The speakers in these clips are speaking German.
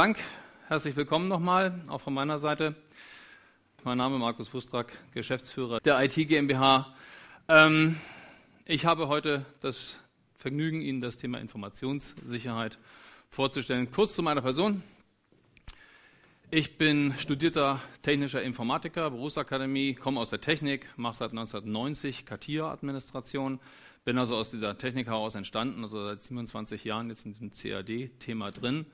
Dank. Herzlich willkommen nochmal, auch von meiner Seite. Mein Name ist Markus Wustrack, Geschäftsführer der IT GmbH. Ähm, ich habe heute das Vergnügen, Ihnen das Thema Informationssicherheit vorzustellen. Kurz zu meiner Person. Ich bin studierter technischer Informatiker, Berufsakademie, komme aus der Technik, mache seit 1990 CATIA-Administration, bin also aus dieser Technik heraus entstanden, also seit 27 Jahren jetzt in diesem CAD-Thema drin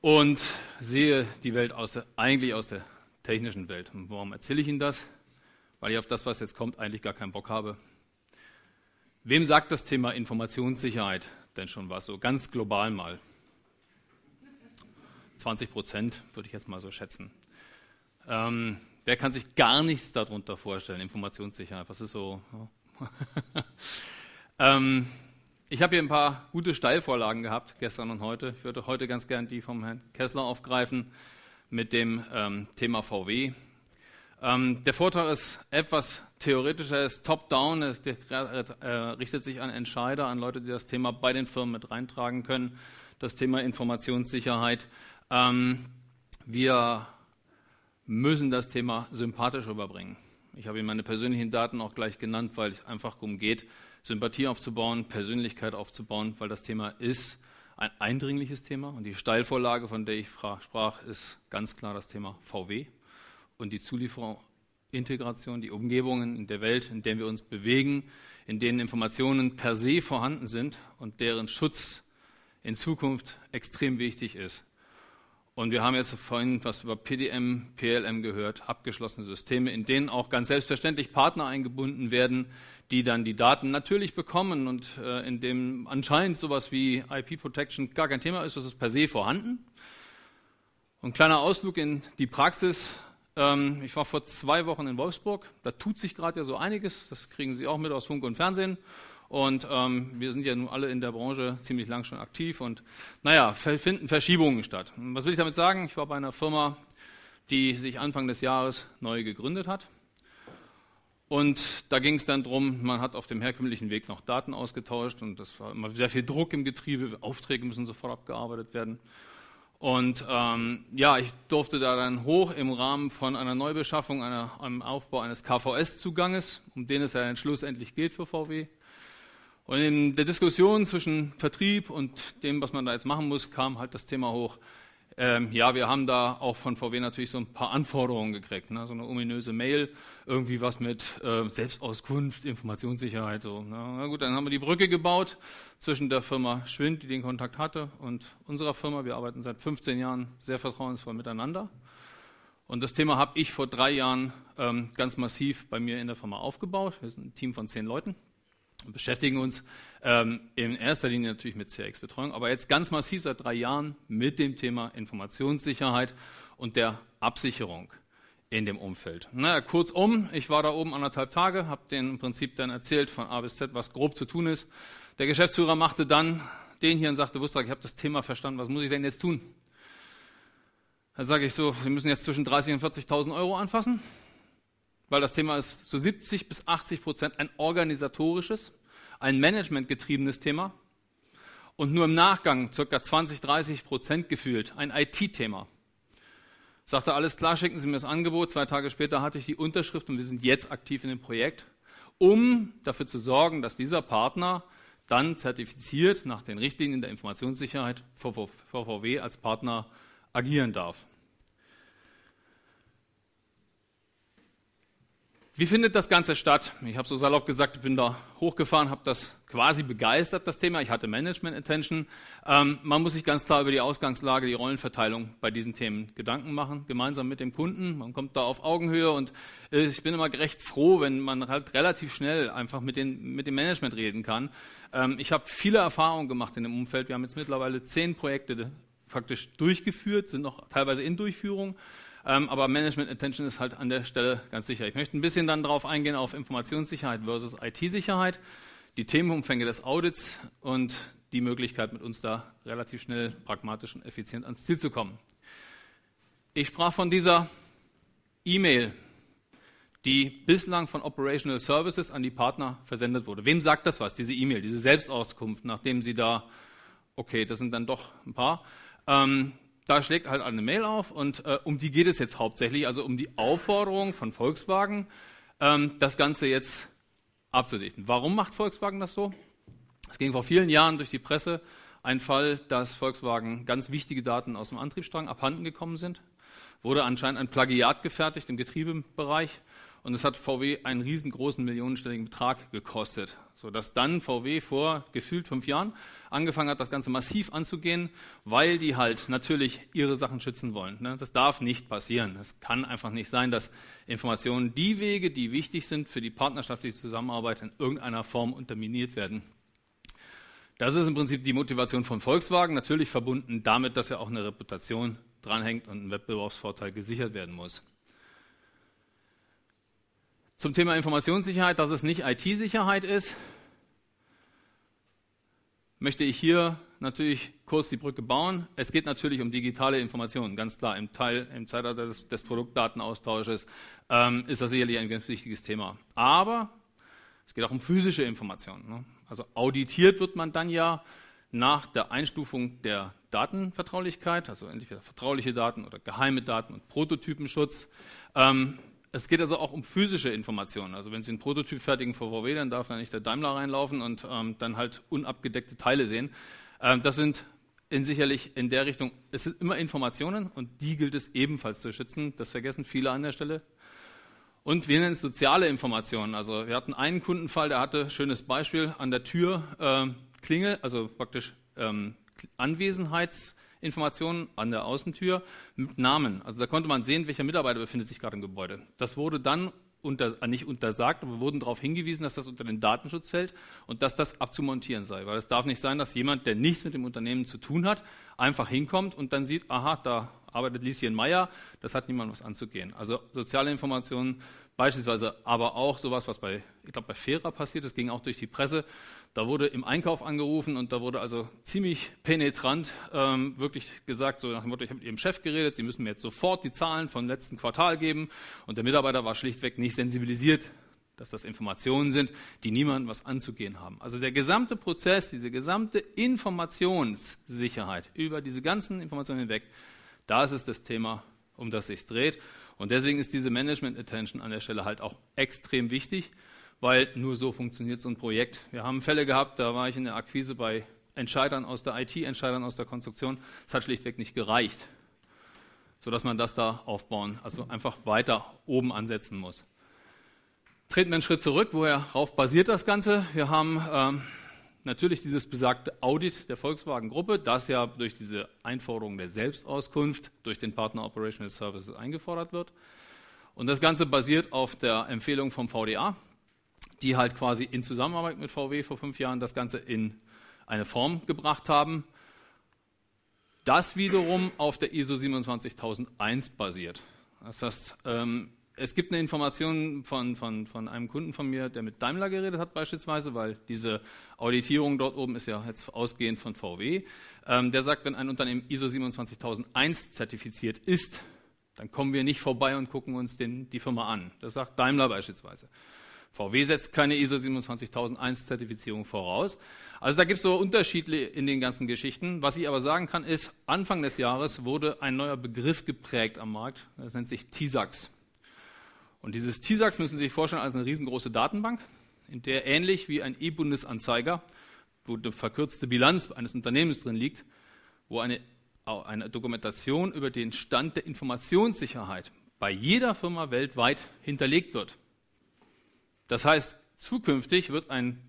und sehe die Welt aus der, eigentlich aus der technischen Welt. Und warum erzähle ich Ihnen das? Weil ich auf das, was jetzt kommt, eigentlich gar keinen Bock habe. Wem sagt das Thema Informationssicherheit denn schon was? So ganz global mal. 20 Prozent würde ich jetzt mal so schätzen. Ähm, wer kann sich gar nichts darunter vorstellen? Informationssicherheit, was ist so? ähm, ich habe hier ein paar gute Steilvorlagen gehabt, gestern und heute. Ich würde heute ganz gern die vom Herrn Kessler aufgreifen mit dem ähm, Thema VW. Ähm, der Vortrag ist etwas theoretischer, ist top-down, äh, richtet sich an Entscheider, an Leute, die das Thema bei den Firmen mit reintragen können. Das Thema Informationssicherheit. Ähm, wir müssen das Thema sympathisch überbringen. Ich habe Ihnen meine persönlichen Daten auch gleich genannt, weil es einfach darum geht, Sympathie aufzubauen, Persönlichkeit aufzubauen, weil das Thema ist ein eindringliches Thema. Und die Steilvorlage, von der ich sprach, ist ganz klar das Thema VW und die Zuliefererintegration, die Umgebungen in der Welt, in der wir uns bewegen, in denen Informationen per se vorhanden sind und deren Schutz in Zukunft extrem wichtig ist. Und wir haben jetzt vorhin was über PDM, PLM gehört, abgeschlossene Systeme, in denen auch ganz selbstverständlich Partner eingebunden werden, die dann die Daten natürlich bekommen und äh, in dem anscheinend sowas wie IP Protection gar kein Thema ist, das ist per se vorhanden. Und kleiner Ausflug in die Praxis. Ähm, ich war vor zwei Wochen in Wolfsburg. Da tut sich gerade ja so einiges. Das kriegen Sie auch mit aus Funk und Fernsehen. Und ähm, wir sind ja nun alle in der Branche ziemlich lang schon aktiv. Und naja, finden Verschiebungen statt. Was will ich damit sagen? Ich war bei einer Firma, die sich Anfang des Jahres neu gegründet hat. Und da ging es dann darum, man hat auf dem herkömmlichen Weg noch Daten ausgetauscht und das war immer sehr viel Druck im Getriebe, Aufträge müssen sofort abgearbeitet werden. Und ähm, ja, ich durfte da dann hoch im Rahmen von einer Neubeschaffung, einer, einem Aufbau eines KVS-Zuganges, um den es ja dann schlussendlich geht für VW. Und in der Diskussion zwischen Vertrieb und dem, was man da jetzt machen muss, kam halt das Thema hoch, ähm, ja, wir haben da auch von VW natürlich so ein paar Anforderungen gekriegt. Ne? So eine ominöse Mail, irgendwie was mit äh, Selbstauskunft, Informationssicherheit. So, ne? Na gut, dann haben wir die Brücke gebaut zwischen der Firma Schwind, die den Kontakt hatte, und unserer Firma. Wir arbeiten seit 15 Jahren sehr vertrauensvoll miteinander. Und das Thema habe ich vor drei Jahren ähm, ganz massiv bei mir in der Firma aufgebaut. Wir sind ein Team von zehn Leuten und beschäftigen uns ähm, in erster Linie natürlich mit CX-Betreuung, aber jetzt ganz massiv seit drei Jahren mit dem Thema Informationssicherheit und der Absicherung in dem Umfeld. Naja, kurzum, ich war da oben anderthalb Tage, habe denen im Prinzip dann erzählt von A bis Z, was grob zu tun ist. Der Geschäftsführer machte dann den hier und sagte, Wustrak, ich habe das Thema verstanden, was muss ich denn jetzt tun? Da sage ich so, Sie müssen jetzt zwischen 30 und 40.000 Euro anfassen weil das Thema ist so 70 bis 80 Prozent ein organisatorisches, ein managementgetriebenes Thema und nur im Nachgang circa 20, 30 Prozent gefühlt ein IT-Thema. Sagte alles klar, schicken Sie mir das Angebot. Zwei Tage später hatte ich die Unterschrift und wir sind jetzt aktiv in dem Projekt, um dafür zu sorgen, dass dieser Partner dann zertifiziert nach den Richtlinien der Informationssicherheit VVW als Partner agieren darf. Wie findet das Ganze statt? Ich habe so salopp gesagt, ich bin da hochgefahren, habe das quasi begeistert, das Thema. Ich hatte Management-Attention. Ähm, man muss sich ganz klar über die Ausgangslage, die Rollenverteilung bei diesen Themen Gedanken machen, gemeinsam mit dem Kunden. Man kommt da auf Augenhöhe und äh, ich bin immer recht froh, wenn man halt relativ schnell einfach mit, den, mit dem Management reden kann. Ähm, ich habe viele Erfahrungen gemacht in dem Umfeld. Wir haben jetzt mittlerweile zehn Projekte faktisch durchgeführt, sind noch teilweise in Durchführung. Ähm, aber Management Attention ist halt an der Stelle ganz sicher. Ich möchte ein bisschen dann darauf eingehen auf Informationssicherheit versus IT-Sicherheit, die Themenumfänge des Audits und die Möglichkeit, mit uns da relativ schnell, pragmatisch und effizient ans Ziel zu kommen. Ich sprach von dieser E-Mail, die bislang von Operational Services an die Partner versendet wurde. Wem sagt das was, diese E-Mail, diese Selbstauskunft, nachdem Sie da, okay, das sind dann doch ein paar, ähm, da schlägt halt eine Mail auf und äh, um die geht es jetzt hauptsächlich, also um die Aufforderung von Volkswagen, ähm, das Ganze jetzt abzudichten. Warum macht Volkswagen das so? Es ging vor vielen Jahren durch die Presse ein Fall, dass Volkswagen ganz wichtige Daten aus dem Antriebsstrang abhanden gekommen sind. Wurde anscheinend ein Plagiat gefertigt im Getriebebereich und es hat VW einen riesengroßen millionenstelligen Betrag gekostet sodass dann VW vor gefühlt fünf Jahren angefangen hat, das Ganze massiv anzugehen, weil die halt natürlich ihre Sachen schützen wollen. Ne? Das darf nicht passieren. Es kann einfach nicht sein, dass Informationen, die Wege, die wichtig sind für die partnerschaftliche Zusammenarbeit, in irgendeiner Form unterminiert werden. Das ist im Prinzip die Motivation von Volkswagen, natürlich verbunden damit, dass ja auch eine Reputation dranhängt und ein Wettbewerbsvorteil gesichert werden muss zum Thema Informationssicherheit, dass es nicht IT-Sicherheit ist, möchte ich hier natürlich kurz die Brücke bauen. Es geht natürlich um digitale Informationen, ganz klar. Im, Teil, im Zeitalter des, des Produktdatenaustausches ähm, ist das sicherlich ein ganz wichtiges Thema. Aber es geht auch um physische Informationen. Ne? Also auditiert wird man dann ja nach der Einstufung der Datenvertraulichkeit, also entweder vertrauliche Daten oder geheime Daten und Prototypenschutz. Ähm, es geht also auch um physische Informationen. Also wenn Sie einen Prototyp fertigen für VW, dann darf da nicht der Daimler reinlaufen und ähm, dann halt unabgedeckte Teile sehen. Ähm, das sind in sicherlich in der Richtung, es sind immer Informationen und die gilt es ebenfalls zu schützen. Das vergessen viele an der Stelle. Und wir nennen es soziale Informationen. Also wir hatten einen Kundenfall, der hatte, schönes Beispiel, an der Tür äh, Klingel, also praktisch ähm, Anwesenheits- Informationen an der Außentür mit Namen. Also da konnte man sehen, welcher Mitarbeiter befindet sich gerade im Gebäude. Das wurde dann unter, äh, nicht untersagt, aber wir wurden darauf hingewiesen, dass das unter den Datenschutz fällt und dass das abzumontieren sei. Weil es darf nicht sein, dass jemand, der nichts mit dem Unternehmen zu tun hat, einfach hinkommt und dann sieht, aha, da arbeitet Lieschen Meyer, das hat niemand was anzugehen. Also soziale Informationen beispielsweise, aber auch sowas, was bei, ich glaube, bei Fera passiert ist, ging auch durch die Presse. Da wurde im Einkauf angerufen und da wurde also ziemlich penetrant ähm, wirklich gesagt, so nach dem Motto, ich habe mit Ihrem Chef geredet, Sie müssen mir jetzt sofort die Zahlen vom letzten Quartal geben. Und der Mitarbeiter war schlichtweg nicht sensibilisiert dass das Informationen sind, die niemandem was anzugehen haben. Also der gesamte Prozess, diese gesamte Informationssicherheit über diese ganzen Informationen hinweg das ist das Thema, um das sich dreht. Und deswegen ist diese Management Attention an der Stelle halt auch extrem wichtig, weil nur so funktioniert so ein Projekt. Wir haben Fälle gehabt, da war ich in der Akquise bei Entscheidern aus der IT, Entscheidern aus der Konstruktion. Es hat schlichtweg nicht gereicht, sodass man das da aufbauen, also einfach weiter oben ansetzen muss. Treten wir einen Schritt zurück, worauf basiert das Ganze? Wir haben ähm, natürlich dieses besagte Audit der Volkswagen-Gruppe, das ja durch diese Einforderung der Selbstauskunft durch den Partner Operational Services eingefordert wird. Und das Ganze basiert auf der Empfehlung vom VDA, die halt quasi in Zusammenarbeit mit VW vor fünf Jahren das Ganze in eine Form gebracht haben. Das wiederum auf der ISO 27001 basiert. Das heißt, ähm, es gibt eine Information von, von, von einem Kunden von mir, der mit Daimler geredet hat beispielsweise, weil diese Auditierung dort oben ist ja jetzt ausgehend von VW. Ähm, der sagt, wenn ein Unternehmen ISO 27001 zertifiziert ist, dann kommen wir nicht vorbei und gucken uns den, die Firma an. Das sagt Daimler beispielsweise. VW setzt keine ISO 27001 Zertifizierung voraus. Also da gibt es so Unterschiede in den ganzen Geschichten. Was ich aber sagen kann, ist, Anfang des Jahres wurde ein neuer Begriff geprägt am Markt. Das nennt sich TISAX. Und dieses TISAX müssen Sie sich vorstellen als eine riesengroße Datenbank, in der ähnlich wie ein E-Bundesanzeiger, wo eine verkürzte Bilanz eines Unternehmens drin liegt, wo eine, eine Dokumentation über den Stand der Informationssicherheit bei jeder Firma weltweit hinterlegt wird. Das heißt, zukünftig wird ein,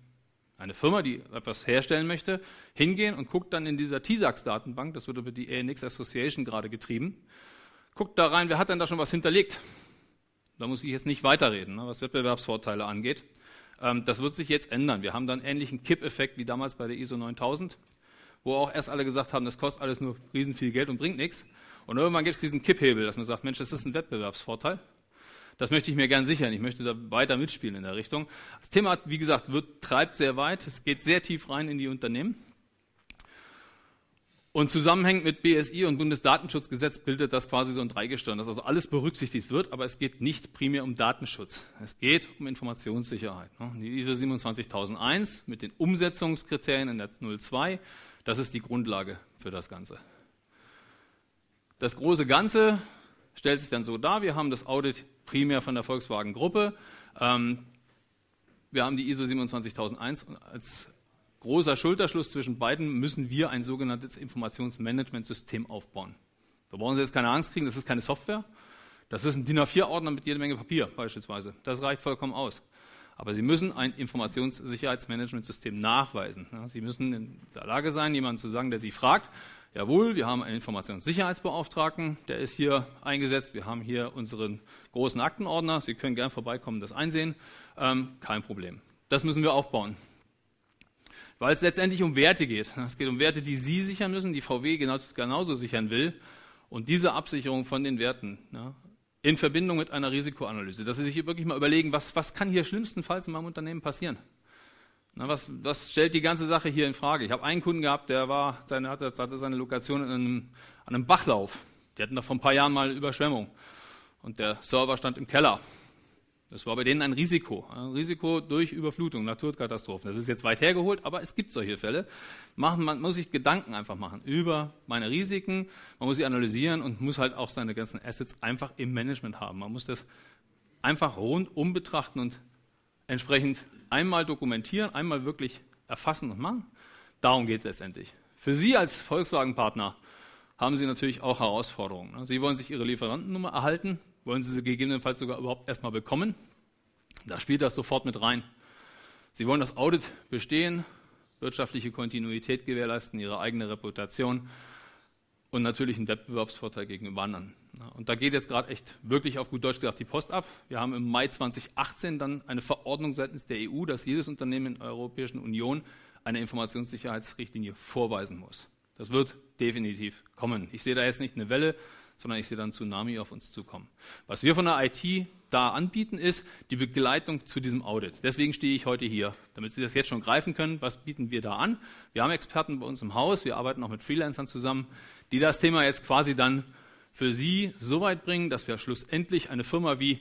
eine Firma, die etwas herstellen möchte, hingehen und guckt dann in dieser TISAX-Datenbank, das wird über die ANX Association gerade getrieben, guckt da rein, wer hat denn da schon was hinterlegt? Da muss ich jetzt nicht weiterreden, ne, was Wettbewerbsvorteile angeht. Ähm, das wird sich jetzt ändern. Wir haben dann ähnlichen Kippeffekt wie damals bei der ISO 9000, wo auch erst alle gesagt haben, das kostet alles nur riesen viel Geld und bringt nichts. Und irgendwann gibt es diesen Kipphebel, dass man sagt, Mensch, das ist ein Wettbewerbsvorteil. Das möchte ich mir gern sichern. Ich möchte da weiter mitspielen in der Richtung. Das Thema, wie gesagt, wird, treibt sehr weit. Es geht sehr tief rein in die Unternehmen. Und zusammenhängend mit BSI und Bundesdatenschutzgesetz bildet das quasi so ein Dreigestirn, dass also alles berücksichtigt wird, aber es geht nicht primär um Datenschutz. Es geht um Informationssicherheit. Ne? Die ISO 27001 mit den Umsetzungskriterien in der 02, das ist die Grundlage für das Ganze. Das große Ganze stellt sich dann so dar, wir haben das Audit primär von der Volkswagen-Gruppe. Ähm, wir haben die ISO 27001 als großer Schulterschluss zwischen beiden, müssen wir ein sogenanntes Informationsmanagementsystem aufbauen. Da brauchen Sie jetzt keine Angst kriegen, das ist keine Software. Das ist ein DIN A4-Ordner mit jede Menge Papier beispielsweise. Das reicht vollkommen aus. Aber Sie müssen ein Informationssicherheitsmanagementsystem nachweisen. Sie müssen in der Lage sein, jemanden zu sagen, der Sie fragt, jawohl, wir haben einen Informationssicherheitsbeauftragten, der ist hier eingesetzt, wir haben hier unseren großen Aktenordner, Sie können gern vorbeikommen, das einsehen, ähm, kein Problem. Das müssen wir aufbauen weil es letztendlich um Werte geht. Es geht um Werte, die Sie sichern müssen, die VW genau, genauso sichern will. Und diese Absicherung von den Werten ja, ne, in Verbindung mit einer Risikoanalyse, dass Sie sich wirklich mal überlegen, was, was kann hier schlimmstenfalls in meinem Unternehmen passieren? Na, was, was, stellt die ganze Sache hier in Frage? Ich habe einen Kunden gehabt, der war, seine, hatte, hatte seine Lokation einem, an einem Bachlauf. Die hatten da vor ein paar Jahren mal eine Überschwemmung. Und der Server stand im Keller. Das war bei denen ein Risiko, ein Risiko durch Überflutung, Naturkatastrophen. Das ist jetzt weit hergeholt, aber es gibt solche Fälle. Machen, man muss sich Gedanken einfach machen über meine Risiken, man muss sie analysieren und muss halt auch seine ganzen Assets einfach im Management haben. Man muss das einfach rundum betrachten und entsprechend einmal dokumentieren, einmal wirklich erfassen und machen. Darum geht es letztendlich. Für Sie als Volkswagen-Partner haben Sie natürlich auch Herausforderungen. Ne? Sie wollen sich Ihre Lieferantennummer erhalten, wollen sie sie gegebenenfalls sogar überhaupt erstmal bekommen? Da spielt das sofort mit rein. Sie wollen das Audit bestehen, wirtschaftliche Kontinuität gewährleisten, ihre eigene Reputation und natürlich einen Wettbewerbsvorteil gegenüber anderen. Und da geht jetzt gerade echt wirklich auf gut Deutsch gesagt die Post ab. Wir haben im Mai 2018 dann eine Verordnung seitens der EU, dass jedes Unternehmen in der Europäischen Union eine Informationssicherheitsrichtlinie vorweisen muss. Das wird definitiv kommen. Ich sehe da jetzt nicht eine Welle, sondern ich sehe dann Tsunami auf uns zukommen. Was wir von der IT da anbieten, ist die Begleitung zu diesem Audit. Deswegen stehe ich heute hier, damit Sie das jetzt schon greifen können. Was bieten wir da an? Wir haben Experten bei uns im Haus, wir arbeiten auch mit Freelancern zusammen, die das Thema jetzt quasi dann für Sie so weit bringen, dass wir schlussendlich eine Firma wie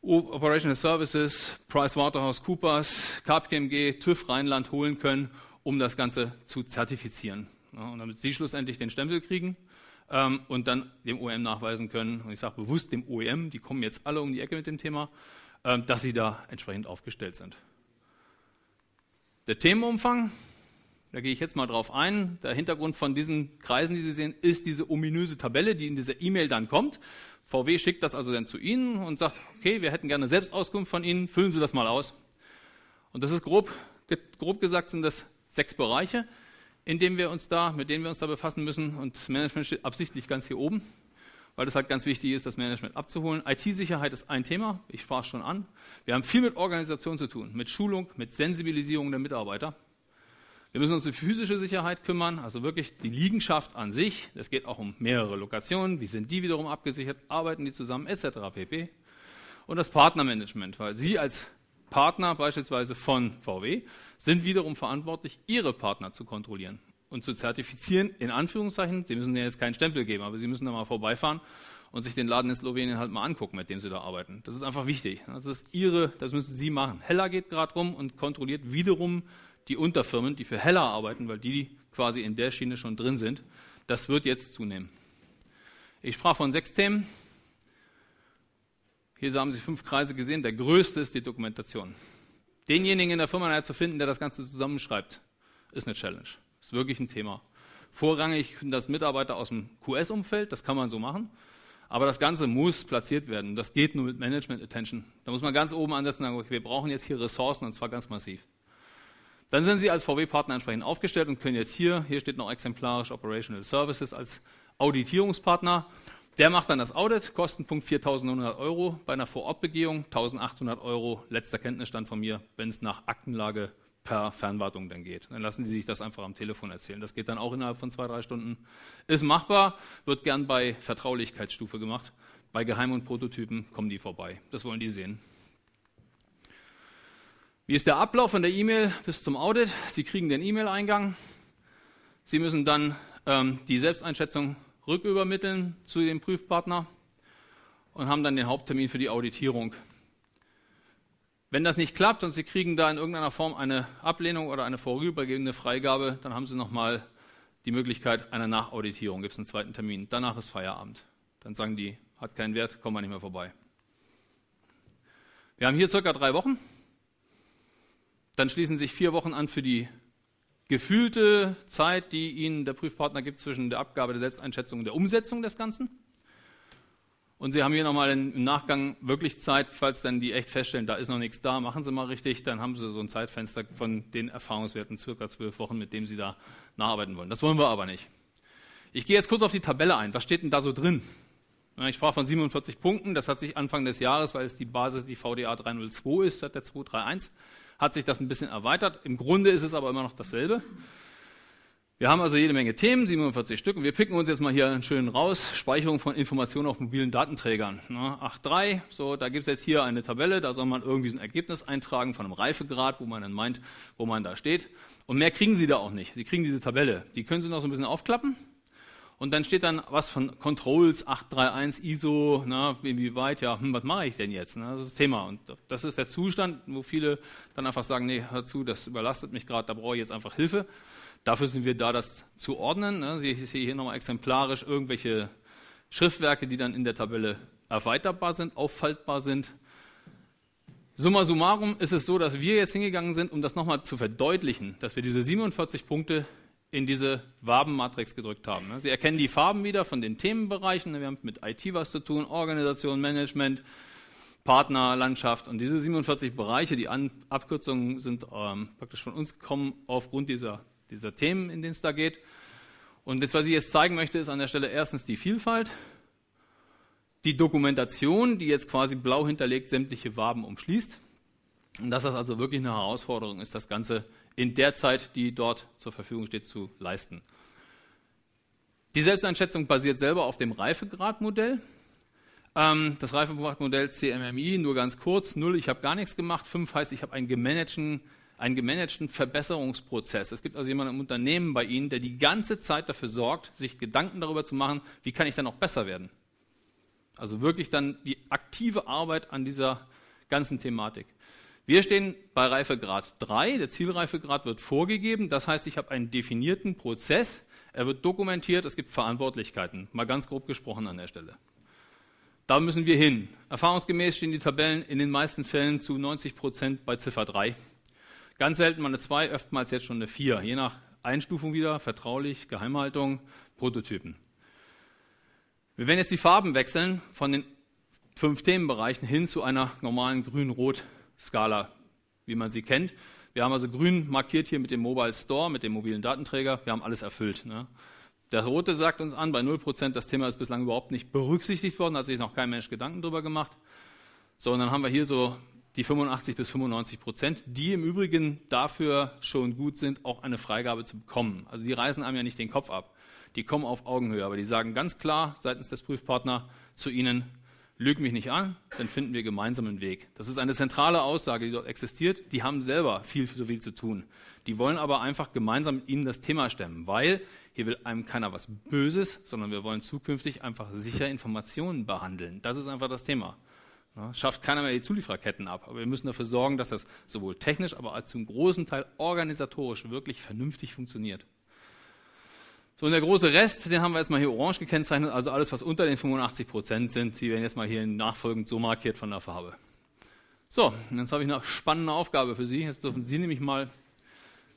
Operational Services, PricewaterhouseCoopers, KPMG, TÜV Rheinland holen können, um das Ganze zu zertifizieren. Ja, und damit Sie schlussendlich den Stempel kriegen, ähm, und dann dem OEM nachweisen können, und ich sage bewusst dem OEM, die kommen jetzt alle um die Ecke mit dem Thema, ähm, dass sie da entsprechend aufgestellt sind. Der Themenumfang, da gehe ich jetzt mal drauf ein. Der Hintergrund von diesen Kreisen, die Sie sehen, ist diese ominöse Tabelle, die in dieser E-Mail dann kommt. VW schickt das also dann zu Ihnen und sagt, okay, wir hätten gerne Selbstauskunft von Ihnen, füllen Sie das mal aus. Und das ist grob, grob gesagt sind das sechs Bereiche in dem wir uns da, mit denen wir uns da befassen müssen. Und das Management steht absichtlich ganz hier oben, weil das halt ganz wichtig ist, das Management abzuholen. IT-Sicherheit ist ein Thema, ich sprach schon an. Wir haben viel mit Organisation zu tun, mit Schulung, mit Sensibilisierung der Mitarbeiter. Wir müssen uns um physische Sicherheit kümmern, also wirklich die Liegenschaft an sich. Es geht auch um mehrere Lokationen, wie sind die wiederum abgesichert, arbeiten die zusammen, etc. pp. Und das Partnermanagement, weil Sie als Partner beispielsweise von VW sind wiederum verantwortlich, ihre Partner zu kontrollieren und zu zertifizieren, in Anführungszeichen. Sie müssen ja jetzt keinen Stempel geben, aber Sie müssen da mal vorbeifahren und sich den Laden in Slowenien halt mal angucken, mit dem Sie da arbeiten. Das ist einfach wichtig. Das ist Ihre, das müssen Sie machen. Heller geht gerade rum und kontrolliert wiederum die Unterfirmen, die für Heller arbeiten, weil die quasi in der Schiene schon drin sind. Das wird jetzt zunehmen. Ich sprach von sechs Themen. Hier haben Sie fünf Kreise gesehen. Der größte ist die Dokumentation. Denjenigen in der Firma zu finden, der das Ganze zusammenschreibt, ist eine Challenge. Ist wirklich ein Thema. Vorrangig sind das Mitarbeiter aus dem QS-Umfeld, das kann man so machen. Aber das Ganze muss platziert werden. Das geht nur mit Management-Attention. Da muss man ganz oben ansetzen und sagen, wir brauchen jetzt hier Ressourcen und zwar ganz massiv. Dann sind Sie als VW-Partner entsprechend aufgestellt und können jetzt hier, hier steht noch exemplarisch Operational Services als Auditierungspartner, der macht dann das Audit, Kostenpunkt 4.900 Euro bei einer Vorortbegehung, 1.800 Euro, letzter Kenntnisstand von mir, wenn es nach Aktenlage per Fernwartung dann geht. Dann lassen Sie sich das einfach am Telefon erzählen. Das geht dann auch innerhalb von zwei, drei Stunden. Ist machbar, wird gern bei Vertraulichkeitsstufe gemacht. Bei Geheim- und Prototypen kommen die vorbei. Das wollen die sehen. Wie ist der Ablauf von der E-Mail bis zum Audit? Sie kriegen den E-Mail-Eingang. Sie müssen dann ähm, die Selbsteinschätzung rückübermitteln zu dem Prüfpartner und haben dann den Haupttermin für die Auditierung. Wenn das nicht klappt und Sie kriegen da in irgendeiner Form eine Ablehnung oder eine vorübergehende Freigabe, dann haben Sie nochmal die Möglichkeit einer Nachauditierung. Gibt es einen zweiten Termin. Danach ist Feierabend. Dann sagen die, hat keinen Wert, kommen wir nicht mehr vorbei. Wir haben hier circa drei Wochen. Dann schließen sich vier Wochen an für die gefühlte Zeit, die Ihnen der Prüfpartner gibt zwischen der Abgabe der Selbsteinschätzung und der Umsetzung des Ganzen. Und Sie haben hier nochmal im Nachgang wirklich Zeit, falls dann die echt feststellen, da ist noch nichts da, machen Sie mal richtig, dann haben Sie so ein Zeitfenster von den Erfahrungswerten, circa zwölf Wochen, mit dem Sie da nacharbeiten wollen. Das wollen wir aber nicht. Ich gehe jetzt kurz auf die Tabelle ein. Was steht denn da so drin? Ich sprach von 47 Punkten, das hat sich Anfang des Jahres, weil es die Basis, die VDA 302 ist, statt der 231 hat sich das ein bisschen erweitert. Im Grunde ist es aber immer noch dasselbe. Wir haben also jede Menge Themen, 47 Stück, und wir picken uns jetzt mal hier einen schönen raus. Speicherung von Informationen auf mobilen Datenträgern. 8.3, so, da gibt es jetzt hier eine Tabelle, da soll man irgendwie so ein Ergebnis eintragen von einem Reifegrad, wo man dann meint, wo man da steht. Und mehr kriegen Sie da auch nicht. Sie kriegen diese Tabelle. Die können Sie noch so ein bisschen aufklappen, und dann steht dann was von Controls 831 ISO, na, inwieweit, ja, hm, was mache ich denn jetzt? Ne? Das ist das Thema. Und das ist der Zustand, wo viele dann einfach sagen, nee, hör zu, das überlastet mich gerade, da brauche ich jetzt einfach Hilfe. Dafür sind wir da, das zu ordnen. Ne? Sie sehen hier nochmal exemplarisch irgendwelche Schriftwerke, die dann in der Tabelle erweiterbar sind, auffaltbar sind. Summa summarum ist es so, dass wir jetzt hingegangen sind, um das nochmal zu verdeutlichen, dass wir diese 47 Punkte in diese Wabenmatrix gedrückt haben. Sie erkennen die Farben wieder von den Themenbereichen. Wir haben mit IT was zu tun, Organisation, Management, Partnerlandschaft. und diese 47 Bereiche, die An Abkürzungen sind ähm, praktisch von uns gekommen aufgrund dieser, dieser Themen, in denen es da geht. Und das, was ich jetzt zeigen möchte, ist an der Stelle erstens die Vielfalt, die Dokumentation, die jetzt quasi blau hinterlegt sämtliche Waben umschließt. Und dass das also wirklich eine Herausforderung ist, das Ganze in der Zeit, die dort zur Verfügung steht, zu leisten. Die Selbsteinschätzung basiert selber auf dem Reifegradmodell. Ähm, das Reifegradmodell CMMI, nur ganz kurz, 0, ich habe gar nichts gemacht, 5 heißt, ich habe einen gemanagten, einen gemanagten Verbesserungsprozess. Es gibt also jemanden im Unternehmen bei Ihnen, der die ganze Zeit dafür sorgt, sich Gedanken darüber zu machen, wie kann ich dann auch besser werden. Also wirklich dann die aktive Arbeit an dieser ganzen Thematik. Wir stehen bei Reifegrad 3. Der Zielreifegrad wird vorgegeben. Das heißt, ich habe einen definierten Prozess. Er wird dokumentiert. Es gibt Verantwortlichkeiten. Mal ganz grob gesprochen an der Stelle. Da müssen wir hin. Erfahrungsgemäß stehen die Tabellen in den meisten Fällen zu 90 Prozent bei Ziffer 3. Ganz selten mal eine 2, oftmals jetzt schon eine 4. Je nach Einstufung wieder, vertraulich, Geheimhaltung, Prototypen. Wir werden jetzt die Farben wechseln von den fünf Themenbereichen hin zu einer normalen grün-rot Skala, wie man sie kennt. Wir haben also grün markiert hier mit dem Mobile Store, mit dem mobilen Datenträger. Wir haben alles erfüllt. Ne? Der rote sagt uns an, bei 0% das Thema ist bislang überhaupt nicht berücksichtigt worden, hat sich noch kein Mensch Gedanken darüber gemacht. So, und dann haben wir hier so die 85 bis 95 Prozent, die im Übrigen dafür schon gut sind, auch eine Freigabe zu bekommen. Also die reißen einem ja nicht den Kopf ab. Die kommen auf Augenhöhe, aber die sagen ganz klar seitens des Prüfpartner zu Ihnen, lüg mich nicht an, dann finden wir gemeinsam einen Weg. Das ist eine zentrale Aussage, die dort existiert. Die haben selber viel zu viel zu tun. Die wollen aber einfach gemeinsam mit ihnen das Thema stemmen, weil hier will einem keiner was Böses, sondern wir wollen zukünftig einfach sicher Informationen behandeln. Das ist einfach das Thema. Ne? Schafft keiner mehr die Zulieferketten ab, aber wir müssen dafür sorgen, dass das sowohl technisch, aber zum großen Teil organisatorisch wirklich vernünftig funktioniert. So, und der große Rest, den haben wir jetzt mal hier orange gekennzeichnet, also alles, was unter den 85 Prozent sind, die werden jetzt mal hier nachfolgend so markiert von der Farbe. So, und jetzt habe ich eine spannende Aufgabe für Sie. Jetzt dürfen Sie nämlich mal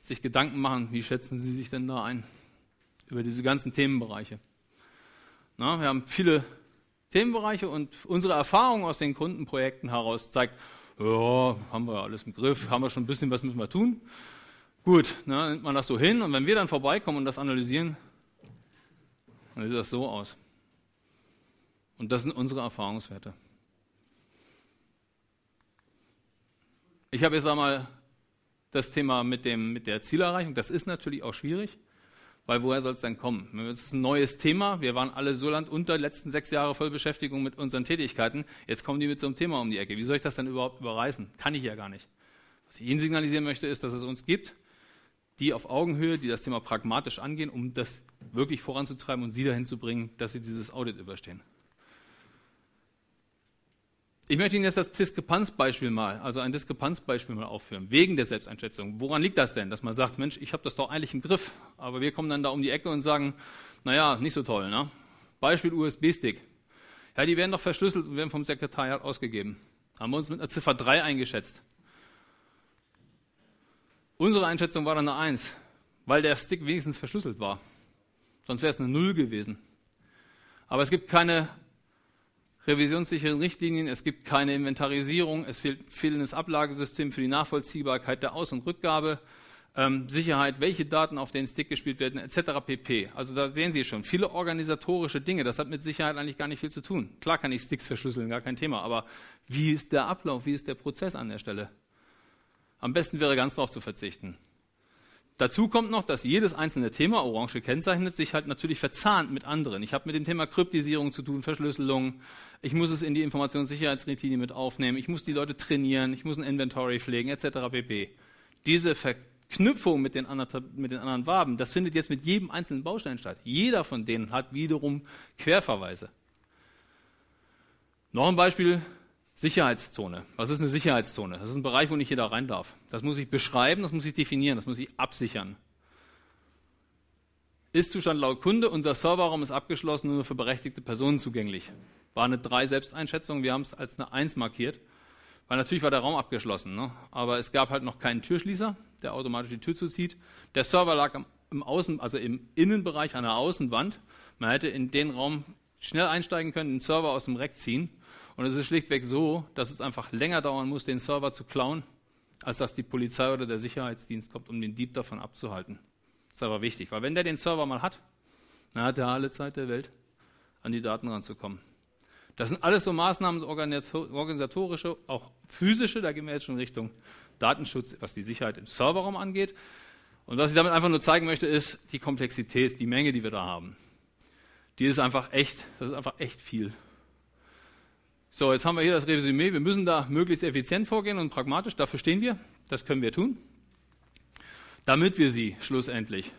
sich Gedanken machen, wie schätzen Sie sich denn da ein über diese ganzen Themenbereiche. Na, wir haben viele Themenbereiche und unsere Erfahrung aus den Kundenprojekten heraus zeigt, ja, haben wir alles im Griff, haben wir schon ein bisschen, was müssen wir tun. Gut, dann nimmt man das so hin und wenn wir dann vorbeikommen und das analysieren, und dann sieht das so aus. Und das sind unsere Erfahrungswerte. Ich habe jetzt einmal das Thema mit, dem, mit der Zielerreichung. Das ist natürlich auch schwierig, weil woher soll es denn kommen? Es ist ein neues Thema. Wir waren alle so landunter, letzten sechs Jahre voll Beschäftigung mit unseren Tätigkeiten. Jetzt kommen die mit so einem Thema um die Ecke. Wie soll ich das denn überhaupt überreißen? Kann ich ja gar nicht. Was ich Ihnen signalisieren möchte, ist, dass es uns gibt die auf Augenhöhe, die das Thema pragmatisch angehen, um das wirklich voranzutreiben und sie dahin zu bringen, dass sie dieses Audit überstehen. Ich möchte Ihnen jetzt das Diskrepanzbeispiel mal, also ein Diskrepanzbeispiel mal aufführen, wegen der Selbsteinschätzung. Woran liegt das denn, dass man sagt, Mensch, ich habe das doch eigentlich im Griff, aber wir kommen dann da um die Ecke und sagen, naja, nicht so toll. Ne? Beispiel USB-Stick. Ja, die werden doch verschlüsselt und werden vom Sekretariat ausgegeben. Haben wir uns mit einer Ziffer 3 eingeschätzt. Unsere Einschätzung war dann eine 1, weil der Stick wenigstens verschlüsselt war. Sonst wäre es eine 0 gewesen. Aber es gibt keine revisionssicheren Richtlinien, es gibt keine Inventarisierung, es fehlt fehlendes Ablagesystem für die Nachvollziehbarkeit der Aus- und Rückgabe, ähm, Sicherheit, welche Daten auf den Stick gespielt werden, etc. pp. Also da sehen Sie schon, viele organisatorische Dinge, das hat mit Sicherheit eigentlich gar nicht viel zu tun. Klar kann ich Sticks verschlüsseln, gar kein Thema, aber wie ist der Ablauf, wie ist der Prozess an der Stelle? Am besten wäre ganz darauf zu verzichten. Dazu kommt noch, dass jedes einzelne Thema, orange kennzeichnet, sich halt natürlich verzahnt mit anderen. Ich habe mit dem Thema Kryptisierung zu tun, Verschlüsselung. Ich muss es in die Informationssicherheitsrichtlinie mit aufnehmen. Ich muss die Leute trainieren. Ich muss ein Inventory pflegen, etc. pp. Diese Verknüpfung mit den, anderen, mit den anderen Waben, das findet jetzt mit jedem einzelnen Baustein statt. Jeder von denen hat wiederum Querverweise. Noch ein Beispiel, Sicherheitszone. Was ist eine Sicherheitszone? Das ist ein Bereich, wo nicht jeder rein darf. Das muss ich beschreiben, das muss ich definieren, das muss ich absichern. Ist-Zustand laut Kunde, unser Serverraum ist abgeschlossen und nur für berechtigte Personen zugänglich. War eine 3 Selbsteinschätzung, wir haben es als eine 1 markiert, weil natürlich war der Raum abgeschlossen, ne? aber es gab halt noch keinen Türschließer, der automatisch die Tür zuzieht. Der Server lag im Außen, also im Innenbereich an der Außenwand. Man hätte in den Raum schnell einsteigen können, den Server aus dem Rack ziehen und es ist schlichtweg so, dass es einfach länger dauern muss, den Server zu klauen, als dass die Polizei oder der Sicherheitsdienst kommt, um den Dieb davon abzuhalten. Das ist aber wichtig, weil wenn der den Server mal hat, dann hat er alle Zeit der Welt, an die Daten ranzukommen. Das sind alles so Maßnahmen, organisatorische, auch physische, da gehen wir jetzt schon Richtung Datenschutz, was die Sicherheit im Serverraum angeht. Und was ich damit einfach nur zeigen möchte, ist die Komplexität, die Menge, die wir da haben. Die ist einfach echt, das ist einfach echt viel. So, jetzt haben wir hier das Resümee. Wir müssen da möglichst effizient vorgehen und pragmatisch. Dafür stehen wir. Das können wir tun. Damit wir Sie schlussendlich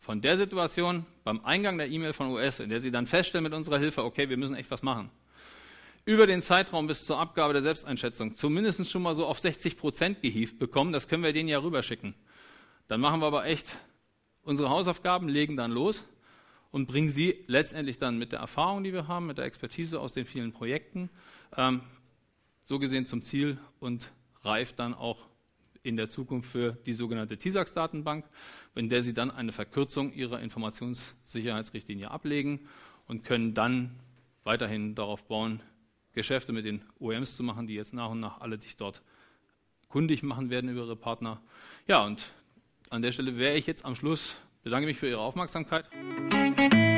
von der Situation beim Eingang der E-Mail von US, in der Sie dann feststellen mit unserer Hilfe, okay, wir müssen echt was machen, über den Zeitraum bis zur Abgabe der Selbsteinschätzung zumindest schon mal so auf 60 Prozent gehievt bekommen. Das können wir denen ja rüberschicken. Dann machen wir aber echt unsere Hausaufgaben, legen dann los und bringen sie letztendlich dann mit der Erfahrung, die wir haben, mit der Expertise aus den vielen Projekten, ähm, so gesehen zum Ziel und reif dann auch in der Zukunft für die sogenannte TISAX-Datenbank, in der sie dann eine Verkürzung ihrer Informationssicherheitsrichtlinie ablegen und können dann weiterhin darauf bauen, Geschäfte mit den OEMs zu machen, die jetzt nach und nach alle dich dort kundig machen werden über ihre Partner. Ja, und an der Stelle wäre ich jetzt am Schluss. Bedanke mich für Ihre Aufmerksamkeit. Thank you.